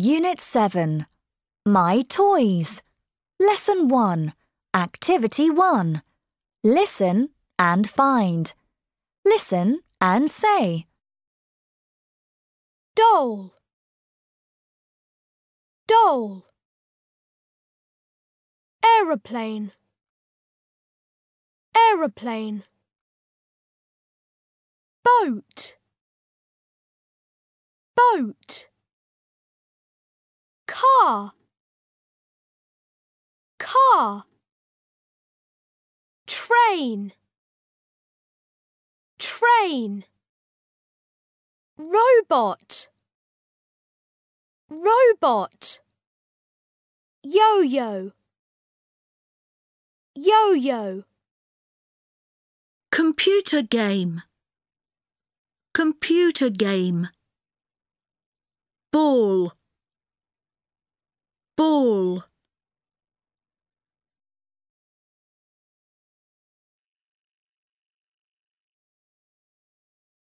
Unit 7 My Toys Lesson 1 Activity 1 Listen and find. Listen and say. Doll Doll Aeroplane Aeroplane Boat Boat car car train train robot robot yo-yo yo-yo computer game computer game ball